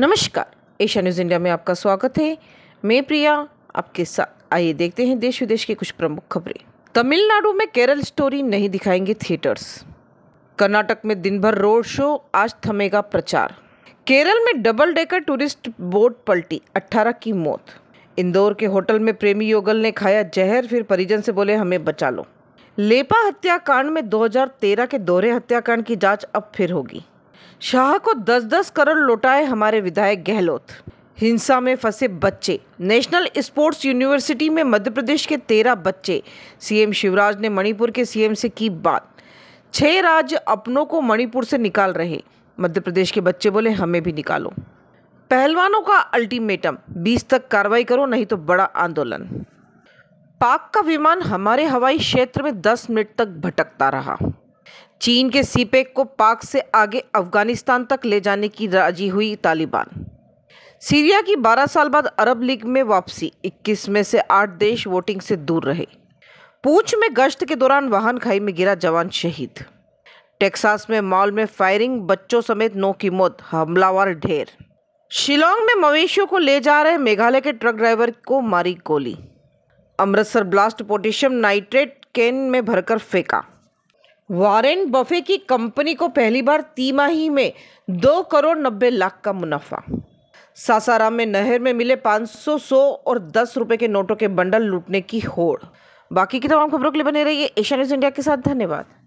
नमस्कार Asia news India में आपका स्वागत है मैं प्रिया आपके साथ आइए देखते हैं देश विदेश की कुछ प्रमुख खबरें तमिलनाडु में केरल स्टोरी नहीं दिखाएंगे थिएटर्स कर्नाटक में दिन भर रोड शो आज थमेगा प्रचार केरल में डबल डेकर टूरिस्ट बोट पलटी 18 की मौत इंदौर के होटल में प्रेमी योगल ने खाया जहर फिर परिजन से बोले हमें बचा लो लेपा हत्याकांड में 2013 के दोहरे हत्याकांड की जांच अब फिर होगी शाह को दस दस करोड़ लौटाए हमारे विधायक गहलोत हिंसा में फंसे बच्चे नेशनल स्पोर्ट्स यूनिवर्सिटी में मध्य प्रदेश के तेरह बच्चे सीएम शिवराज ने मणिपुर के सीएम से की बात छह राज्य अपनों को मणिपुर से निकाल रहे मध्य प्रदेश के बच्चे बोले हमें भी निकालो पहलवानों का अल्टीमेटम 20 तक कार्रवाई करो नहीं तो बड़ा आंदोलन पाक का विमान हमारे हवाई क्षेत्र में 10 मिनट तक भटकता रहा चीन के सीपेक को पाक से आगे अफगानिस्तान तक ले जाने की राजी हुई तालिबान सीरिया की 12 साल बाद अरब लीग में वापसी 21 में से 8 देश वोटिंग से दूर रहे पूंछ में गश्त के दौरान वाहन खाई में गिरा जवान शहीद टेक्सास में मॉल में फायरिंग बच्चों समेत नौ की मौत हमलावर ढेर शिलोंग में मवेशियों को ले जा रहे मेघालय के ट्रक ड्राइवर को मारी गोली Amritsar blast potassium nitrate can में भरकर फेंका वारेन बफे की कंपनी को पहली बार तिमाही में दो करोड़ नब्बे लाख का मुनाफा सासाराम में नहर में मिले 500 सौ और दस रुपए के नोटों के बंडल लूटने की होड़ बाकी की तमाम खबरों के लिए बने रहिए एशिया न्यूज़ इंडिया के साथ धन्यवाद